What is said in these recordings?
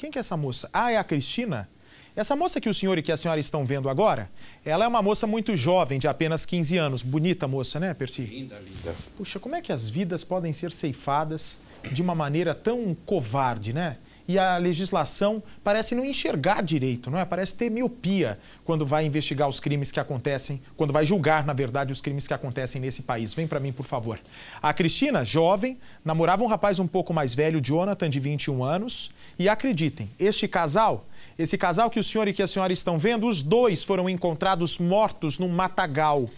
Quem que é essa moça? Ah, é a Cristina? Essa moça que o senhor e que a senhora estão vendo agora, ela é uma moça muito jovem, de apenas 15 anos. Bonita moça, né, Percy? Linda, linda. Puxa, como é que as vidas podem ser ceifadas de uma maneira tão covarde, né? e a legislação parece não enxergar direito, não é? Parece ter miopia quando vai investigar os crimes que acontecem, quando vai julgar, na verdade, os crimes que acontecem nesse país. Vem para mim, por favor. A Cristina, jovem, namorava um rapaz um pouco mais velho, Jonathan, de 21 anos, e acreditem, este casal esse casal que o senhor e que a senhora estão vendo, os dois foram encontrados mortos num matagal.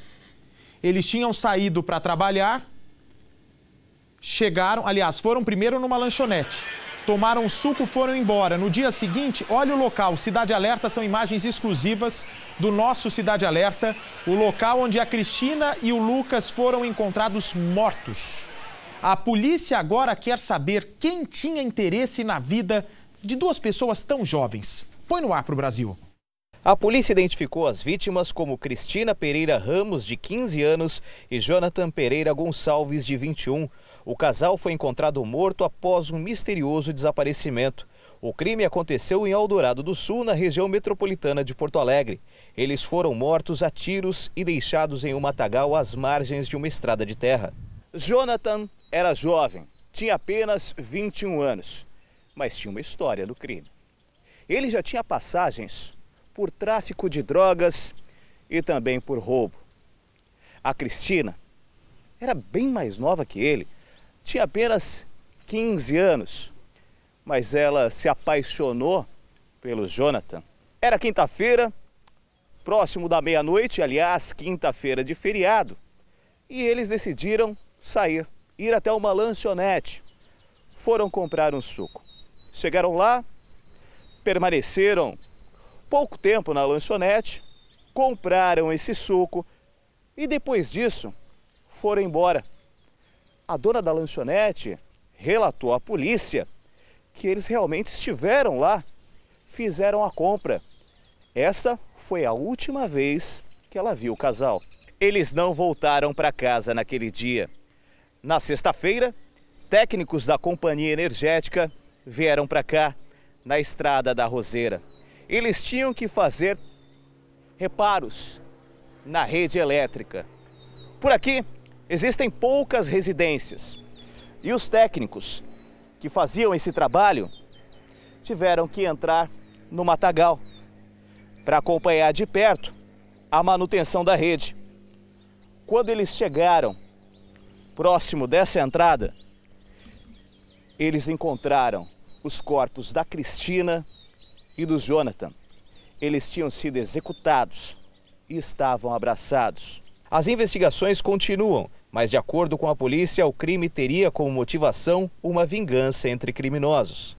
Eles tinham saído para trabalhar, chegaram, aliás, foram primeiro numa lanchonete tomaram suco, foram embora. No dia seguinte, olha o local. Cidade Alerta são imagens exclusivas do nosso Cidade Alerta, o local onde a Cristina e o Lucas foram encontrados mortos. A polícia agora quer saber quem tinha interesse na vida de duas pessoas tão jovens. Põe no ar para o Brasil. A polícia identificou as vítimas como Cristina Pereira Ramos, de 15 anos, e Jonathan Pereira Gonçalves, de 21. O casal foi encontrado morto após um misterioso desaparecimento. O crime aconteceu em Eldorado do Sul, na região metropolitana de Porto Alegre. Eles foram mortos a tiros e deixados em um matagal às margens de uma estrada de terra. Jonathan era jovem, tinha apenas 21 anos, mas tinha uma história do crime. Ele já tinha passagens por tráfico de drogas e também por roubo. A Cristina era bem mais nova que ele, tinha apenas 15 anos, mas ela se apaixonou pelo Jonathan. Era quinta-feira, próximo da meia-noite, aliás, quinta-feira de feriado, e eles decidiram sair, ir até uma lanchonete. Foram comprar um suco. Chegaram lá, permaneceram pouco tempo na lanchonete, compraram esse suco e depois disso foram embora. A dona da lanchonete relatou à polícia que eles realmente estiveram lá, fizeram a compra. Essa foi a última vez que ela viu o casal. Eles não voltaram para casa naquele dia. Na sexta-feira, técnicos da companhia energética vieram para cá, na estrada da Roseira eles tinham que fazer reparos na rede elétrica. Por aqui existem poucas residências e os técnicos que faziam esse trabalho tiveram que entrar no matagal para acompanhar de perto a manutenção da rede. Quando eles chegaram próximo dessa entrada, eles encontraram os corpos da Cristina e do Jonathan. Eles tinham sido executados e estavam abraçados. As investigações continuam, mas de acordo com a polícia, o crime teria como motivação uma vingança entre criminosos.